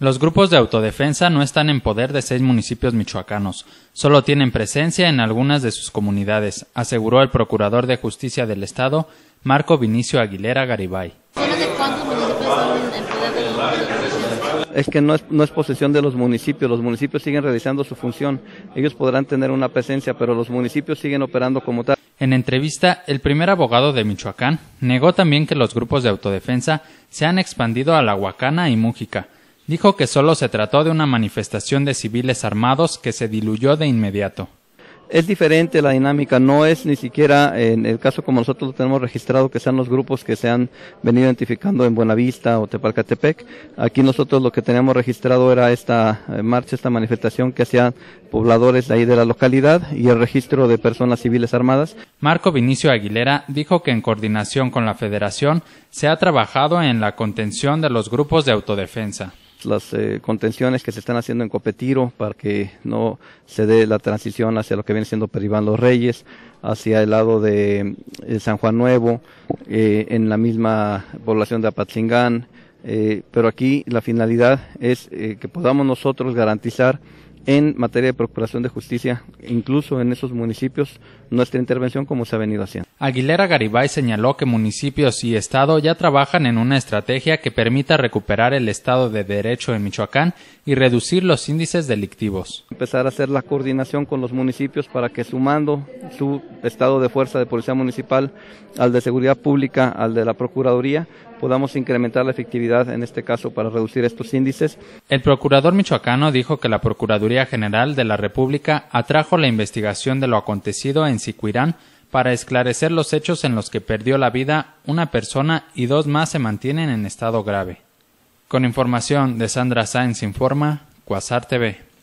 Los grupos de autodefensa no están en poder de seis municipios michoacanos, solo tienen presencia en algunas de sus comunidades, aseguró el Procurador de Justicia del Estado, Marco Vinicio Aguilera Garibay. Es que no es, no es posesión de los municipios, los municipios siguen realizando su función, ellos podrán tener una presencia, pero los municipios siguen operando como tal. En entrevista, el primer abogado de Michoacán negó también que los grupos de autodefensa se han expandido a La Huacana y Mújica, Dijo que solo se trató de una manifestación de civiles armados que se diluyó de inmediato. Es diferente la dinámica, no es ni siquiera en el caso como nosotros lo tenemos registrado que sean los grupos que se han venido identificando en Buenavista o Tepalcatepec. Aquí nosotros lo que teníamos registrado era esta eh, marcha, esta manifestación que hacían pobladores de ahí de la localidad y el registro de personas civiles armadas. Marco Vinicio Aguilera dijo que en coordinación con la Federación se ha trabajado en la contención de los grupos de autodefensa las, eh, contenciones que se están haciendo en Copetiro para que no se dé la transición hacia lo que viene siendo Peribán los Reyes, hacia el lado de eh, San Juan Nuevo, eh, en la misma población de Apatzingán. pero aquí la finalidad es que podamos nosotros garantizar en materia de procuración de justicia, incluso en esos municipios, nuestra intervención como se ha venido haciendo. Aguilera Garibay señaló que municipios y Estado ya trabajan en una estrategia que permita recuperar el Estado de Derecho en Michoacán y reducir los índices delictivos. Empezar a hacer la coordinación con los municipios para que sumando su estado de fuerza de Policía Municipal al de Seguridad Pública, al de la Procuraduría, podamos incrementar la efectividad en este caso para reducir estos índices. El procurador michoacano dijo que la Procuraduría General de la República atrajo la investigación de lo acontecido en Sicuirán para esclarecer los hechos en los que perdió la vida una persona y dos más se mantienen en estado grave. Con información de Sandra Sáenz Informa, Cuasar TV.